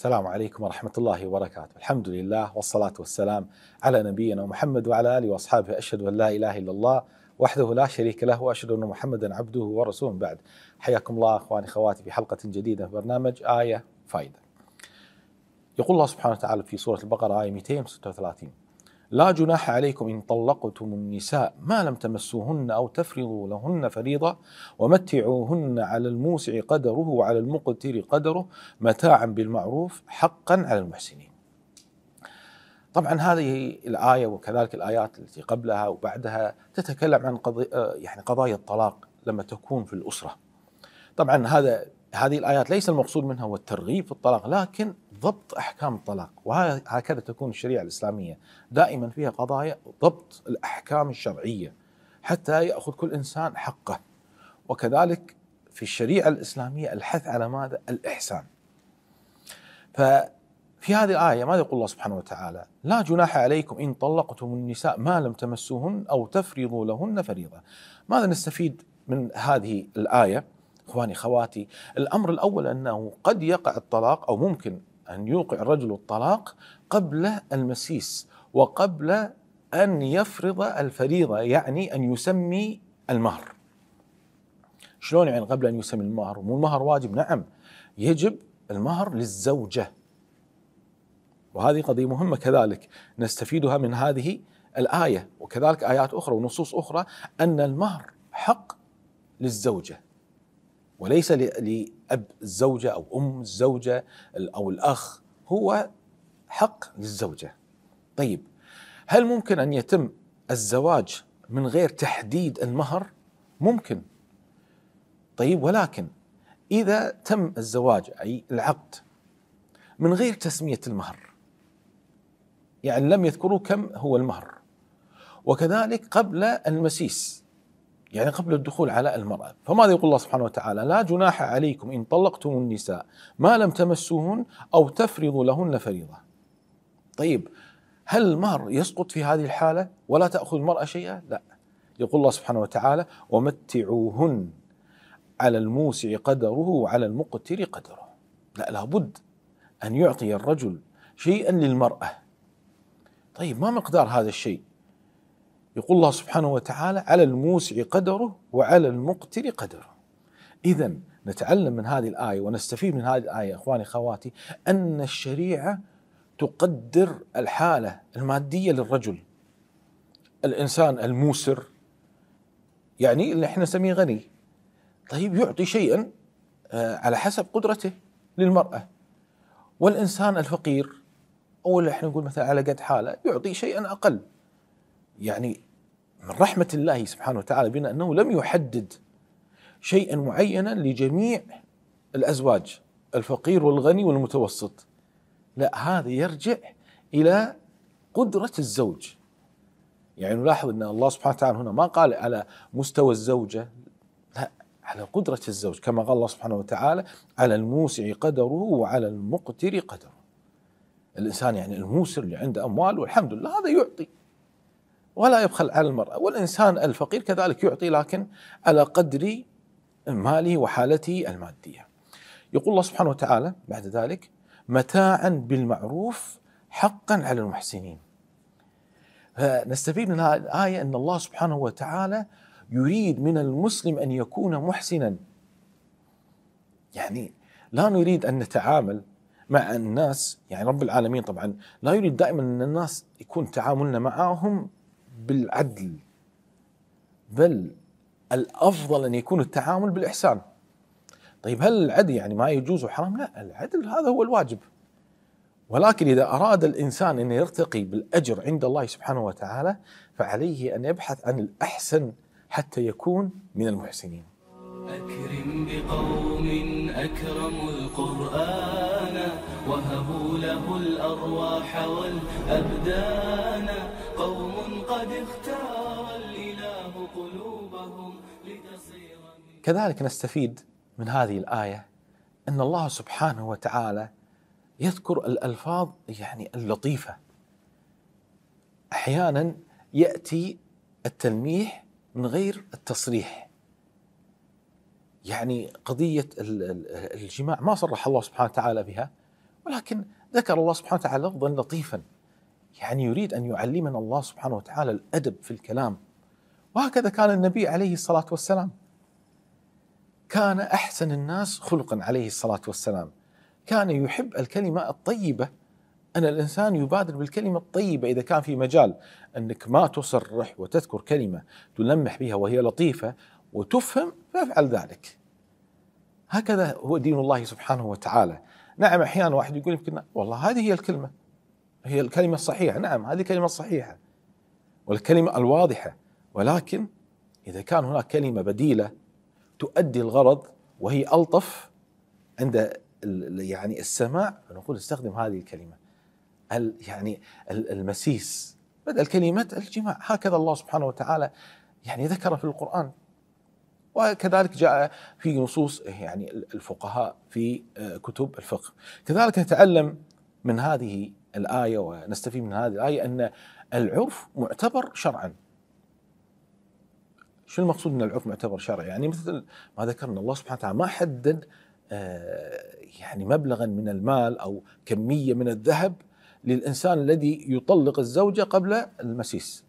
السلام عليكم ورحمة الله وبركاته الحمد لله والصلاة والسلام على نبينا محمد وعلى آله وأصحابه أشهد أن لا إله إلا الله وحده لا شريك له وأشهد أن محمدا عبده ورسوله بعد حياكم الله أخواني أخواتي في حلقة جديدة في برنامج آية فايدة يقول الله سبحانه وتعالى في سورة البقرة آية 236 لا جناح عليكم إن طلقتم النساء ما لم تمسوهن أو تفرضوا لهن فريضة ومتعوهن على الموسع قدره وعلى المقتر قدره متاعا بالمعروف حقا على المحسنين طبعا هذه الآية وكذلك الآيات التي قبلها وبعدها تتكلم عن قضي آه، يعني قضايا الطلاق لما تكون في الأسرة طبعا هذا هذه الآيات ليس المقصود منها هو الترغيب في الطلاق لكن ضبط أحكام الطلاق وهكذا تكون الشريعة الإسلامية دائما فيها قضايا ضبط الأحكام الشرعية حتى يأخذ كل إنسان حقه وكذلك في الشريعة الإسلامية الحث على ماذا؟ الإحسان ففي هذه الآية ماذا يقول الله سبحانه وتعالى لا جناح عليكم إن طلقتم النساء ما لم تمسوهن أو تفرضوا لهن فريضة ماذا نستفيد من هذه الآية؟ اخواني خواتي الامر الاول انه قد يقع الطلاق او ممكن ان يوقع الرجل الطلاق قبل المسيس وقبل ان يفرض الفريضه يعني ان يسمي المهر شلون يعني قبل ان يسمي المهر مو المهر واجب نعم يجب المهر للزوجه وهذه قضيه مهمه كذلك نستفيدها من هذه الايه وكذلك ايات اخرى ونصوص اخرى ان المهر حق للزوجه وليس لأب الزوجة أو أم الزوجة أو الأخ هو حق للزوجة طيب هل ممكن أن يتم الزواج من غير تحديد المهر ممكن طيب ولكن إذا تم الزواج أي العقد من غير تسمية المهر يعني لم يذكروا كم هو المهر وكذلك قبل المسيس يعني قبل الدخول على المرأة فماذا يقول الله سبحانه وتعالى لا جناح عليكم إن طلقتم النساء ما لم تمسوهن أو تفرضوا لهن فريضة طيب هل المهر يسقط في هذه الحالة ولا تأخذ المرأة شيئا لا يقول الله سبحانه وتعالى ومتعوهن على الموسع قدره وعلى المقتر قدره لا لابد أن يعطي الرجل شيئا للمرأة طيب ما مقدار هذا الشيء يقول الله سبحانه وتعالى على الموسع قدره وعلى المقتر قدره إذا نتعلم من هذه الآية ونستفيد من هذه الآية إخواني خواتي أن الشريعة تقدر الحالة المادية للرجل الإنسان الموسر يعني اللي احنا نسميه غني طيب يعطي شيئا آه، على حسب قدرته للمرأة والإنسان الفقير أو اللي احنا نقول مثلا على قد حاله يعطي شيئا أقل يعني من رحمة الله سبحانه وتعالى بنا أنه لم يحدد شيئا معينا لجميع الأزواج الفقير والغني والمتوسط لا هذا يرجع إلى قدرة الزوج يعني نلاحظ أن الله سبحانه وتعالى هنا ما قال على مستوى الزوجة لا على قدرة الزوج كما قال الله سبحانه وتعالى على الموسع قدره وعلى المقتر قدره الإنسان يعني الموسر اللي عنده أموال والحمد لله هذا يعطي ولا يبخل على المرأة والإنسان الفقير كذلك يعطي لكن على قدر ماله وحالته المادية يقول الله سبحانه وتعالى بعد ذلك متاعا بالمعروف حقا على المحسنين فنستفيد من هذه الآية أن الله سبحانه وتعالى يريد من المسلم أن يكون محسنا يعني لا نريد أن نتعامل مع الناس يعني رب العالمين طبعا لا يريد دائما أن الناس يكون تعاملنا معهم بالعدل بل الافضل ان يكون التعامل بالاحسان. طيب هل العدل يعني ما يجوز وحرام؟ لا، العدل هذا هو الواجب. ولكن اذا اراد الانسان ان يرتقي بالاجر عند الله سبحانه وتعالى فعليه ان يبحث عن الاحسن حتى يكون من المحسنين. أكرم بقوم أكرموا القرآن له الأرواح والأبدان قوم قد اختار الإله قلوبهم لتصير كذلك نستفيد من هذه الآية أن الله سبحانه وتعالى يذكر الألفاظ يعني اللطيفة أحيانا يأتي التلميح من غير التصريح يعني قضية الجماع ما صرح الله سبحانه وتعالى بها ولكن ذكر الله سبحانه وتعالى لفظا لطيفا يعني يريد ان يعلمنا الله سبحانه وتعالى الادب في الكلام وهكذا كان النبي عليه الصلاه والسلام كان احسن الناس خلقا عليه الصلاه والسلام كان يحب الكلمه الطيبه ان الانسان يبادر بالكلمه الطيبه اذا كان في مجال انك ما تصرح وتذكر كلمه تلمح بها وهي لطيفه وتفهم فافعل ذلك هكذا هو دين الله سبحانه وتعالى نعم احيانا واحد يقول يمكن والله هذه هي الكلمه هي الكلمه الصحيحه نعم هذه الكلمه الصحيحه والكلمه الواضحه ولكن اذا كان هناك كلمه بديله تؤدي الغرض وهي الطف عند يعني السماع نقول استخدم هذه الكلمه يعني المسيس بدل كلمه الجماع هكذا الله سبحانه وتعالى يعني ذكر في القران وكذلك جاء في نصوص يعني الفقهاء في آه، كتب الفقه كذلك نتعلم من هذه الآية ونستفيد من هذه الآية أن العرف معتبر شرعا شو المقصود ان العرف معتبر شرعا يعني مثل ما ذكرنا الله سبحانه وتعالى ما حدد آه، يعني مبلغا من المال او كميه من الذهب للانسان الذي يطلق الزوجه قبل المسيس.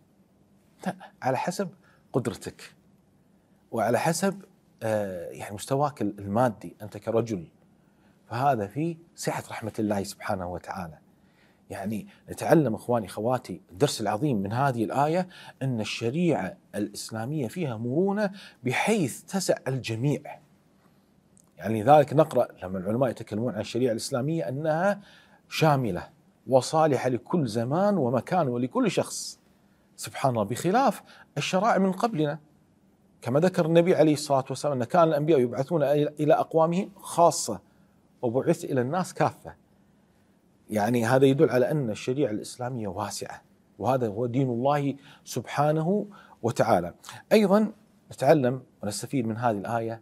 لا على حسب قدرتك. وعلى حسب آه، يعني مستواك المادي انت كرجل فهذا في سعه رحمه الله سبحانه وتعالى. يعني نتعلم اخواني اخواتي الدرس العظيم من هذه الايه ان الشريعه الاسلاميه فيها مرونه بحيث تسع الجميع. يعني لذلك نقرا لما العلماء يتكلمون عن الشريعه الاسلاميه انها شامله وصالحه لكل زمان ومكان ولكل شخص. سبحان الله بخلاف الشرائع من قبلنا كما ذكر النبي عليه الصلاة والسلام أن كان الأنبياء يبعثون إلى أقوامهم خاصة وبعث إلى الناس كافة يعني هذا يدل على أن الشريعة الإسلامية واسعة وهذا هو دين الله سبحانه وتعالى أيضا نتعلم ونستفيد من هذه الآية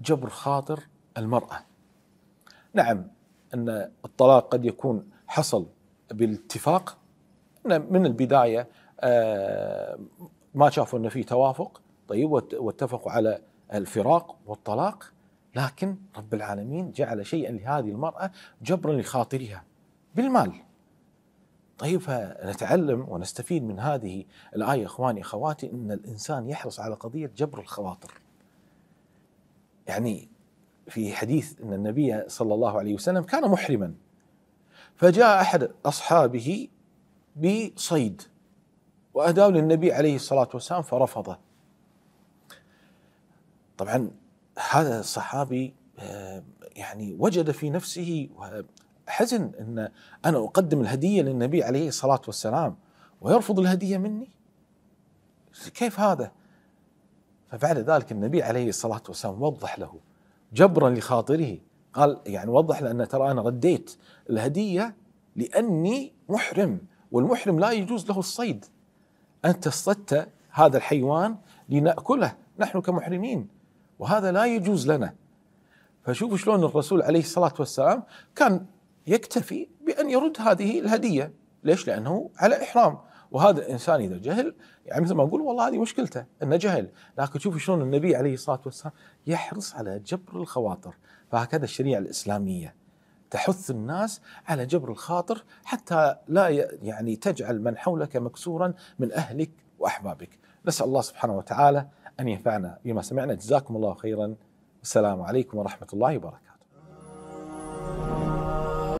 جبر خاطر المرأة نعم أن الطلاق قد يكون حصل بالاتفاق من البداية آه، ما شافوا أن في توافق طيب واتفقوا على الفراق والطلاق لكن رب العالمين جعل شيئا لهذه المرأة جبرا لخاطرها بالمال طيب فنتعلم ونستفيد من هذه الآية إخواني أخواتي أن الإنسان يحرص على قضية جبر الخواطر يعني في حديث أن النبي صلى الله عليه وسلم كان محرما فجاء أحد أصحابه بصيد وأداه للنبي عليه الصلاة والسلام فرفضه طبعا هذا الصحابي آه، يعني وجد في نفسه حزن ان انا اقدم الهديه للنبي عليه الصلاه والسلام ويرفض الهديه مني كيف هذا؟ فبعد ذلك النبي عليه الصلاه والسلام وضح له جبرا لخاطره قال يعني وضح له ان ترى انا رديت الهديه لاني محرم والمحرم لا يجوز له الصيد انت اصطدت هذا الحيوان لناكله نحن كمحرمين وهذا لا يجوز لنا فشوفوا شلون الرسول عليه الصلاة والسلام كان يكتفي بأن يرد هذه الهدية ليش؟ لأنه على إحرام وهذا الإنسان إذا جهل يعني مثل ما أقول والله هذه مشكلته أنه جهل لكن شوفوا شلون النبي عليه الصلاة والسلام يحرص على جبر الخواطر فهكذا الشريعة الإسلامية تحث الناس على جبر الخاطر حتى لا يعني تجعل من حولك مكسورا من أهلك وأحبابك نسأل الله سبحانه وتعالى أن ينفعنا بما سمعنا جزاكم الله خيرا السلام عليكم ورحمة الله وبركاته